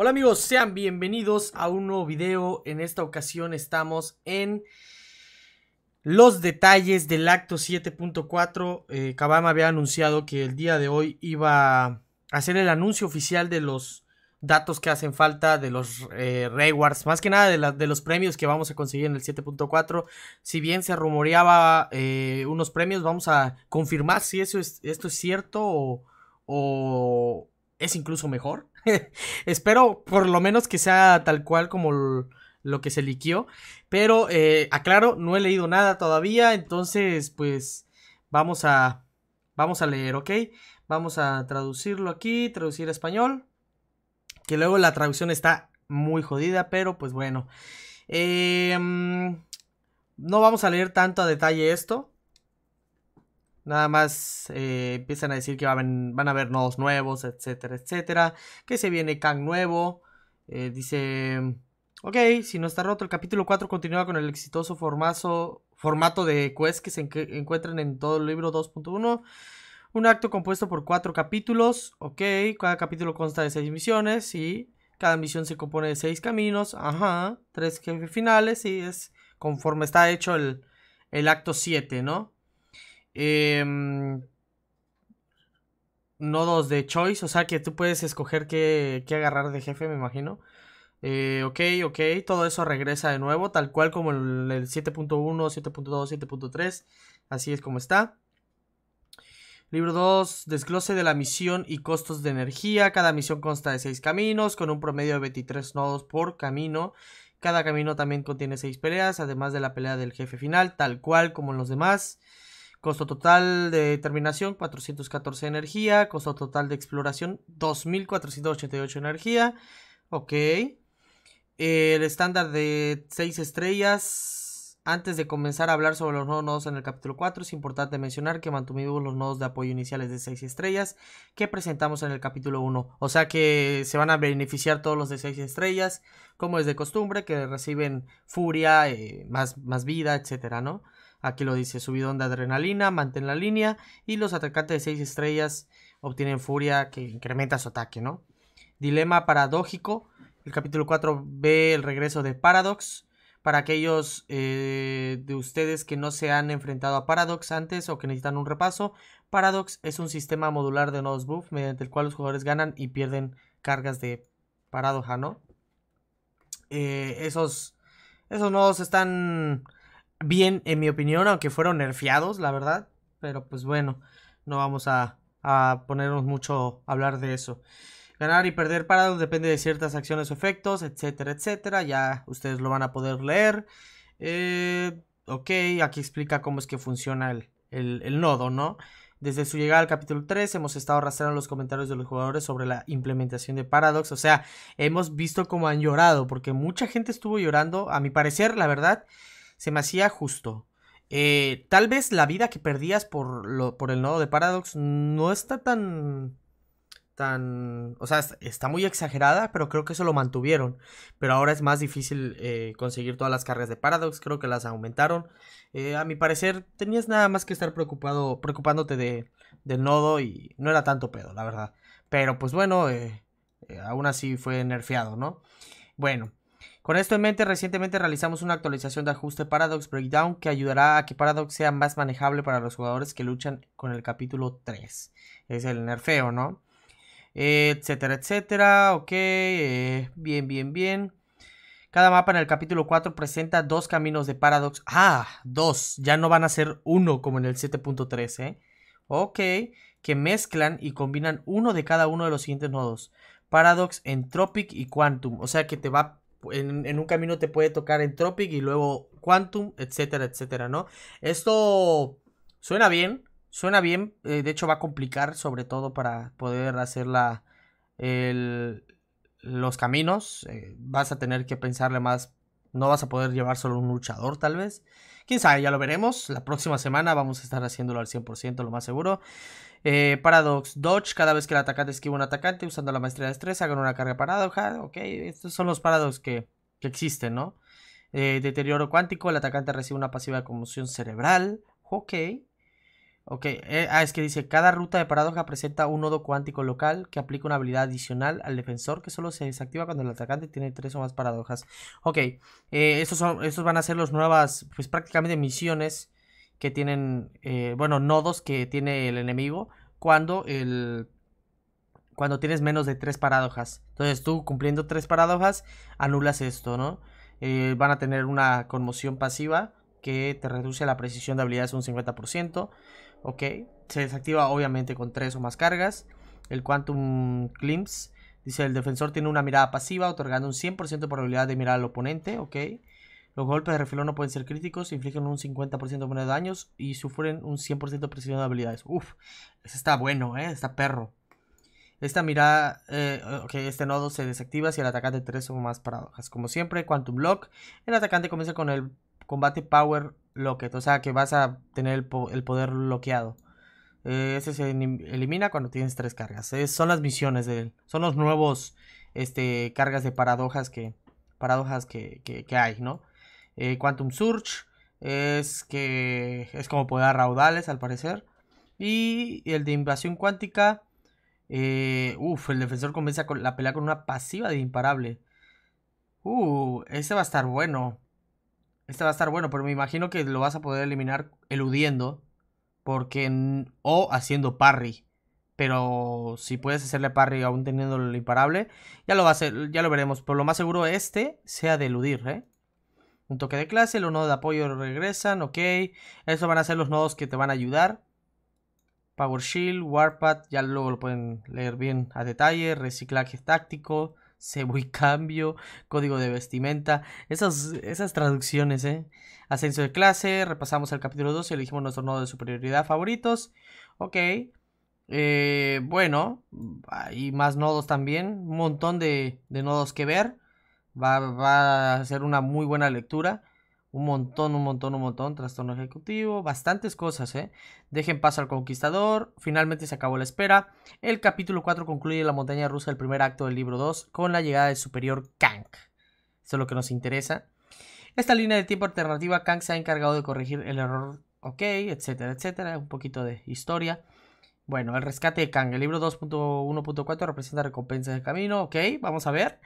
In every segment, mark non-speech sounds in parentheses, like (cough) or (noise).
Hola amigos, sean bienvenidos a un nuevo video. En esta ocasión estamos en los detalles del acto 7.4. Eh, había anunciado que el día de hoy iba a hacer el anuncio oficial de los datos que hacen falta, de los eh, rewards, más que nada de, los premios que vamos a conseguir en el 7.4. Si bien se rumoreaba eh, unos premios, vamos a confirmar si eso es, esto es cierto o es incluso mejor. (laughs) Espero por lo menos que sea tal cual como lo que se liquió. Pero eh, aclaro, no he leído nada todavía. Entonces, pues vamos a, vamos a leer, ¿ok? Vamos a traducirlo aquí, traducir a español. Que luego la traducción está muy jodida, pero pues bueno. Em, no vamos a leer tanto a detalle esto. Nada más eh, empiezan a decir que van, a haber nodos nuevos, etcétera, etcétera. Que se viene Kang nuevo. Eh, dice, ok, si no está roto, el capítulo 4 continúa con el exitoso formazo, formato de quest que se encuentran en todo el libro 2.1. Un acto compuesto por cuatro capítulos, ok, cada capítulo consta de seis misiones y cada misión se compone de seis caminos, ajá, tres finales y es conforme está hecho el, el acto 7, ¿no? Em, nodos de choice, o sea que tú puedes escoger qué, agarrar de jefe, me imagino. Eh, ok, ok, todo eso regresa de nuevo, tal cual como el, el 7.1, 7.2, 7.3, así es como está. Libro 2, desglose de la misión y costos de energía. Cada misión consta de 6 caminos, con un promedio de 23 nodos por camino. Cada camino también contiene 6 peleas, además de la pelea del jefe final, tal cual como en los demás. Costo total de terminación, 414 de energía. Costo total de exploración, 2488 energía. Ok. El estándar de 6 estrellas. Antes de comenzar a hablar sobre los nuevos nodos en el capítulo 4, es importante mencionar que mantuvimos los nodos de apoyo iniciales de 6 estrellas que presentamos en el capítulo 1. O sea que se van a beneficiar todos los de 6 estrellas, como es de costumbre, que reciben furia, eh, más, más vida, etcétera, ¿no? Aquí lo dice, subidón de adrenalina, mantén la línea y los atacantes de 6 estrellas obtienen furia que incrementa su ataque, ¿no? Dilema paradójico, el capítulo 4 ve el regreso de Paradox. Para aquellos eh, de ustedes que no se han enfrentado a Paradox antes o que necesitan un repaso, Paradox es un sistema modular de nodos buff mediante el cual los jugadores ganan y pierden cargas de paradoja, ¿no? Eh, esos, esos nodos están bien, en mi opinión, aunque fueron nerfeados, la verdad. Pero pues bueno, no vamos a, a ponernos mucho a hablar de eso. Ganar y perder parados depende de ciertas acciones o efectos, etcétera, etcétera. Ya ustedes lo van a poder leer. Eh, ok, aquí explica cómo es que funciona el, el, el nodo, ¿no? Desde su llegada al capítulo 3 hemos estado rastreando los comentarios de los jugadores sobre la implementación de Paradox. O sea, hemos visto cómo han llorado, porque mucha gente estuvo llorando, a mi parecer, la verdad se me hacía justo. Eh, tal vez la vida que perdías por, por el nodo de Paradox no está tan tan... O sea, está muy exagerada, pero creo que eso lo mantuvieron. Pero ahora es más difícil eh, conseguir todas las cargas de Paradox, creo que las aumentaron. Eh, a mi parecer, tenías nada más que estar preocupado, preocupándote de, del nodo y no era tanto pedo, la verdad. Pero pues bueno, aún así fue nerfeado, ¿no? Bueno, con esto en mente, recientemente realizamos una actualización de ajuste Paradox Breakdown que ayudará a que Paradox sea más manejable para los jugadores que luchan con el capítulo 3. Es el nerfeo, ¿no? etcétera, etcétera. Ok, eh, bien, bien, bien. Cada mapa en el capítulo 4 presenta dos caminos de Paradox. Ah, dos. Ya no van a ser uno como en el 7.3, ¿eh? Ok, que mezclan y combinan uno de cada uno de los siguientes nodos. Paradox, Entropic y Quantum. O sea que te va en, un camino te puede tocar Entropic y luego Quantum, etcétera, etcétera, ¿no? Esto suena bien, suena bien, eh, de hecho va a complicar sobre todo para poder hacer la, el, los caminos, eh, vas a tener que pensarle más, no vas a poder llevar solo un luchador tal vez, quién sabe, ya lo veremos, la próxima semana vamos a estar haciéndolo al 100%, lo más seguro. Eh, paradox Dodge, cada vez que el atacante esquiva un atacante usando la maestría de estrés, hagan una carga paradoja. Ok, estos son los paradox que, existen, ¿no? Eh, deterioro cuántico, el atacante recibe una pasiva de conmoción cerebral. Ok. Ok, eh, ah, es que dice, cada ruta de paradoja presenta un nodo cuántico local que aplica una habilidad adicional al defensor que solo se desactiva cuando el atacante tiene tres o más paradojas. Ok, estos, son, estos van a ser los nuevas, pues prácticamente misiones que tienen, eh, bueno, nodos que tiene el enemigo cuando el cuando tienes menos de tres paradojas. Entonces tú cumpliendo tres paradojas anulas esto, ¿no? Eh, van a tener una conmoción pasiva que te reduce la precisión de habilidades un 50%. Ok, se desactiva obviamente con tres o más cargas. El Quantum Glimpse dice el defensor tiene una mirada pasiva otorgando un 100% de probabilidad de mirar al oponente. Ok. Los golpes de refilón no pueden ser críticos, infligen un 50% menos de daños y sufren un 100% de presión de habilidades. Uf, ese está bueno, ¿eh? Está perro. Esta mirada, eh, este nodo se desactiva si el atacante tres o más paradojas. Como siempre, Quantum Lock, el atacante comienza con el combate Power Locket, o sea que vas a tener el, poder bloqueado. Eh, ese se elimina cuando tienes tres cargas. son las misiones de él. Son los nuevos este, cargas de paradojas que. Paradojas que, que hay, ¿no? Eh, Quantum Surge es que es como poder raudales al parecer. Y el de invasión cuántica, eh, uff, el defensor comienza con la pelea con una pasiva de imparable. Uh, este va a estar bueno. Este va a estar bueno, pero me imagino que lo vas a poder eliminar eludiendo. Porque. O haciendo parry. Pero si puedes hacerle parry aún teniendo el imparable. Ya lo va a hacer, ya lo veremos. Por lo más seguro, este sea de eludir, ¿eh? un toque de clase, los nodos de apoyo regresan, ok. Esos van a ser los nodos que te van a ayudar. Power Shield, Warpath, ya luego lo pueden leer bien a detalle. Reciclaje táctico, (laughs) cebo y cambio, código de vestimenta. Esas, esas traducciones, ¿eh? Ascenso de clase, repasamos el capítulo 2 y elegimos nuestro nodo de superioridad favoritos. Ok. Eh, bueno, hay más nodos también, un montón de, de nodos que ver. Va, a ser una muy buena lectura. Un montón, un montón, un montón. Trastorno ejecutivo. Bastantes cosas, ¿eh? Dejen paso al conquistador. Finalmente se acabó la espera. El capítulo 4 concluye la montaña rusa del primer acto del libro 2 con la llegada del superior Kank. Eso es lo que nos interesa. Esta línea de tiempo alternativa, Kank se ha encargado de corregir el error OK, etcétera, etcétera. Un poquito de historia. Bueno, el rescate de Kang. El libro 2.1.4 representa recompensas de camino. Ok, vamos a ver.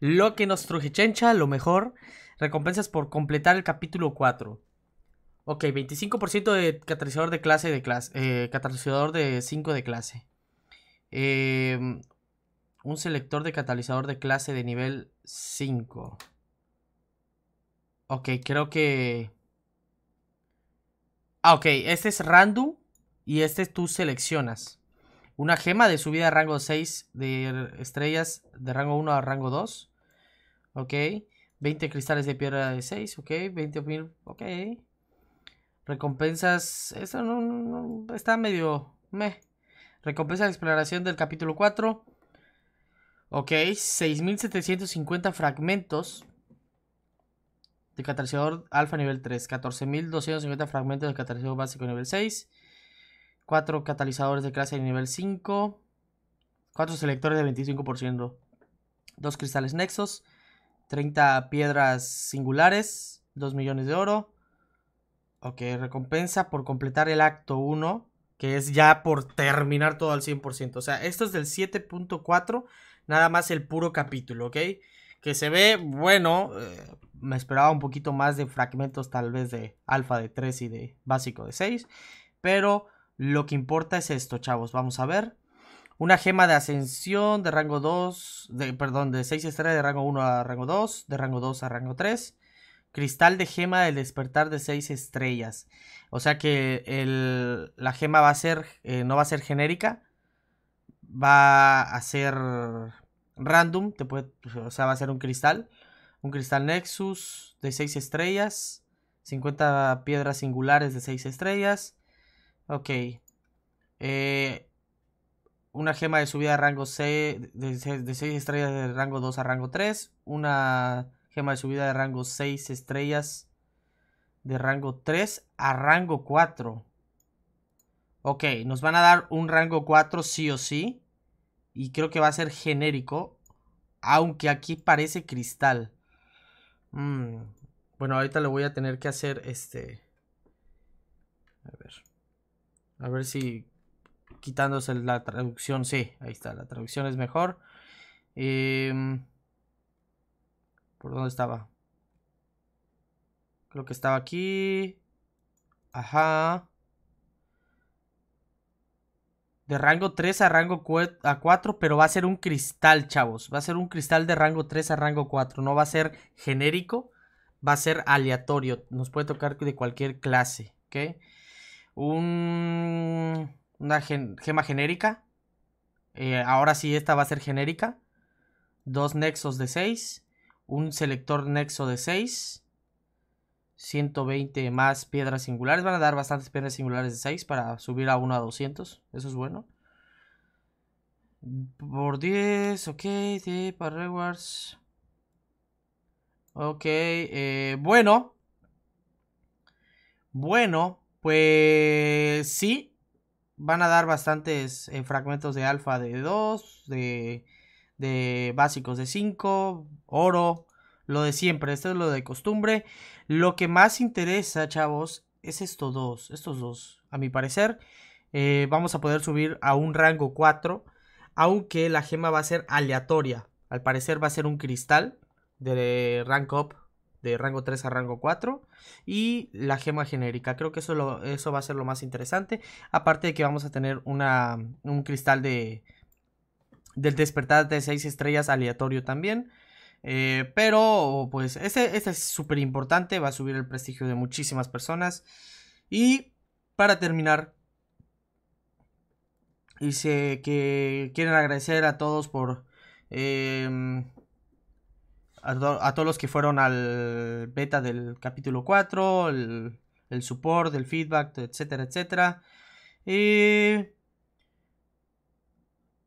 Lo que nos truje Chencha, lo mejor. Recompensas por completar el capítulo 4. Ok, 25% de catalizador de clase de clase. Eh, catalizador de 5 de clase. Em, un selector de catalizador de clase de nivel 5. Ok, creo que... Ah, ok, este es random. Y este tú seleccionas. Una gema de subida a rango 6 de estrellas de rango 1 a rango 2. Ok. 20 cristales de piedra de 6. Ok. 20 mil. Ok. Recompensas. Eso no, no está medio. Meh. Recompensa de exploración del capítulo 4. Ok. 6750 fragmentos de catalizador alfa nivel 3, 14.250 fragmentos de catalizador básico nivel 6, 4 catalizadores de clase de nivel 5, 4 selectores de 25%, 2 cristales nexos, 30 piedras singulares, 2 millones de oro. Ok, recompensa por completar el acto 1, que es ya por terminar todo al 100%. O sea, esto es del 7.4, nada más el puro capítulo, ¿ok? Que se ve, bueno, eh, me esperaba un poquito más de fragmentos tal vez de alfa de 3 y de básico de 6, pero lo que importa es esto, chavos. Vamos a ver. Una gema de ascensión de rango 2, de, perdón, de 6 estrellas de rango 1 a rango 2, de rango 2 a rango 3. Cristal de gema del despertar de 6 estrellas. O sea que la gema va a ser, eh, no va a ser genérica, va a ser random, te o sea, va a ser un cristal. Un cristal Nexus de 6 estrellas, 50 piedras singulares de 6 estrellas, Ok. Eh, una gema de subida de rango 6, de, 6 estrellas de rango 2 a rango 3. Una gema de subida de rango 6 estrellas de rango 3 a rango 4. Ok, nos van a dar un rango 4 sí o sí. Y creo que va a ser genérico. Aunque aquí parece cristal. Mm, bueno, ahorita lo voy a tener que hacer este... A ver. A ver si quitándose la traducción, sí, ahí está, la traducción es mejor. Em, ¿Por dónde estaba? Creo que estaba aquí. Ajá. De rango 3 a rango a 4, pero va a ser un cristal, chavos. Va a ser un cristal de rango 3 a rango 4. No va a ser genérico, va a ser aleatorio. Nos puede tocar de cualquier clase, ¿ok? un, una gema genérica. Eh, ahora sí, esta va a ser genérica. Dos nexos de 6. Un selector nexo de 6. 120 más piedras singulares. Van a dar bastantes piedras singulares de 6 para subir a 1 a 200. Eso es bueno. Por 10, ok, para rewards. Ok, eh, bueno. Bueno, pues sí, van a dar bastantes eh, fragmentos de alfa de 2, de, básicos de 5, oro, lo de siempre, esto es lo de costumbre. Lo que más interesa, chavos, es estos dos, estos dos, a mi parecer. Eh, vamos a poder subir a un rango 4, aunque la gema va a ser aleatoria. Al parecer va a ser un cristal de rank up de rango 3 a rango 4 y la gema genérica. Creo que eso, eso va a ser lo más interesante. Aparte de que vamos a tener una, un cristal de del despertar de 6 estrellas aleatorio también. Eh, pero pues este, este es súper importante, va a subir el prestigio de muchísimas personas. Y para terminar, dice que quieren agradecer a todos por... Eh, a, todos los que fueron al beta del capítulo 4, el, el support, el feedback, etcétera, etcétera. Y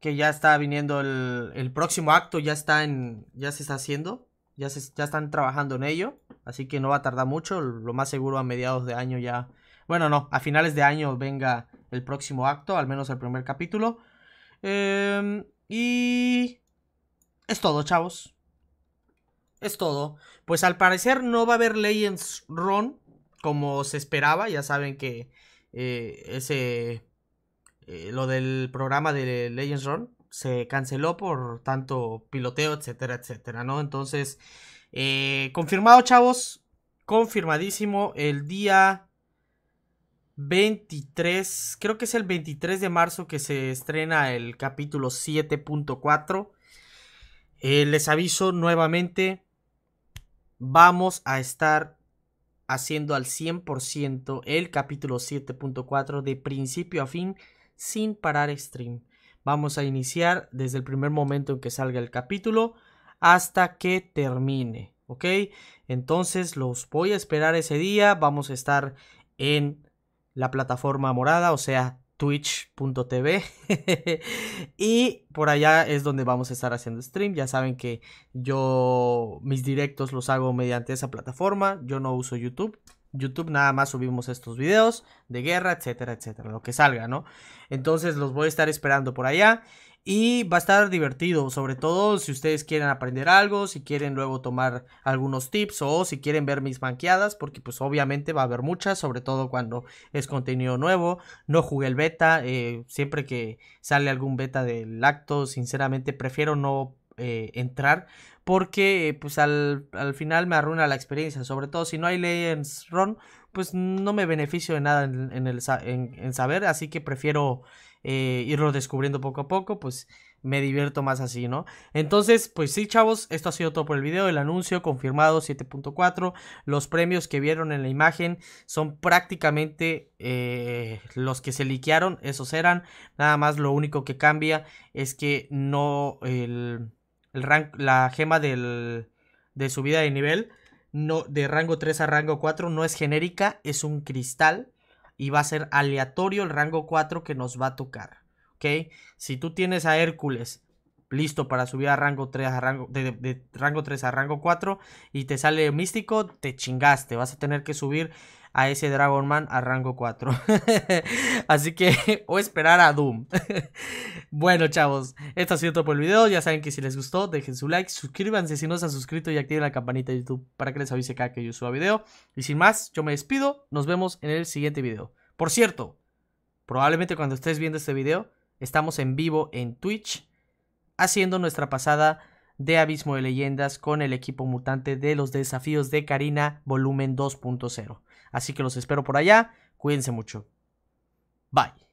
que ya está viniendo el, el, próximo acto, ya está en, ya se está haciendo, ya, se, ya están trabajando en ello, así que no va a tardar mucho, lo más seguro a mediados de año ya, bueno no, a finales de año venga el próximo acto, al menos el primer capítulo. Em, y es todo, chavos. Es todo. Pues al parecer no va a haber Legends Run como se esperaba. Ya saben que eh, ese... Eh, lo del programa de Legends Run se canceló por tanto piloteo, etcétera, etcétera, ¿no? Entonces, eh, confirmado, chavos, confirmadísimo, el día 23, creo que es el 23 de marzo que se estrena el capítulo 7.4. les aviso nuevamente, vamos a estar haciendo al 100% el capítulo 7.4 de principio a fin sin parar stream. Vamos a iniciar desde el primer momento en que salga el capítulo hasta que termine, ¿ok? Entonces los voy a esperar ese día, vamos a estar en la plataforma morada, o sea, twitch.tv (laughs) y por allá es donde vamos a estar haciendo stream ya saben que yo mis directos los hago mediante esa plataforma yo no uso youtube youtube nada más subimos estos videos de guerra etcétera etcétera lo que salga no entonces los voy a estar esperando por allá y va a estar divertido, sobre todo si ustedes quieren aprender algo, si quieren luego tomar algunos tips o si quieren ver mis banqueadas, porque pues obviamente va a haber muchas, sobre todo cuando es contenido nuevo. No jugué el beta, eh, siempre que sale algún beta del acto, sinceramente prefiero no eh, entrar porque eh, pues al, al, final me arruina la experiencia, sobre todo si no hay Legends Run, pues no me beneficio de nada en, el, en saber, así que prefiero... Eh, irlo descubriendo poco a poco, pues me divierto más así, ¿no? Entonces, pues sí, chavos, esto ha sido todo por el video. El anuncio confirmado 7.4. Los premios que vieron en la imagen son prácticamente eh, los que se liquearon. Esos eran. Nada más lo único que cambia es que no el, el rank, la gema del, de subida de nivel no, de rango 3 a rango 4 no es genérica, es un cristal y va a ser aleatorio el rango 4 que nos va a tocar. ¿Ok? Si tú tienes a Hércules listo para subir a rango 3 a rango de rango 3 a rango 4 y te sale místico, te chingaste, vas a tener que subir a ese Dragon Man a rango 4. (laughs) Así que, (laughs) o esperar a Doom. (laughs) bueno, chavos, esto ha sido todo por el video. Ya saben que si les gustó, dejen su like, suscríbanse si no se han suscrito y activen la campanita de YouTube para que les avise cada que yo suba video. Y sin más, yo me despido. Nos vemos en el siguiente video. Por cierto, probablemente cuando estés viendo este video, estamos en vivo en Twitch haciendo nuestra pasada de Abismo de Leyendas con el equipo mutante de los desafíos de Karina volumen 2.0. Así que los espero por allá. Cuídense mucho. Bye.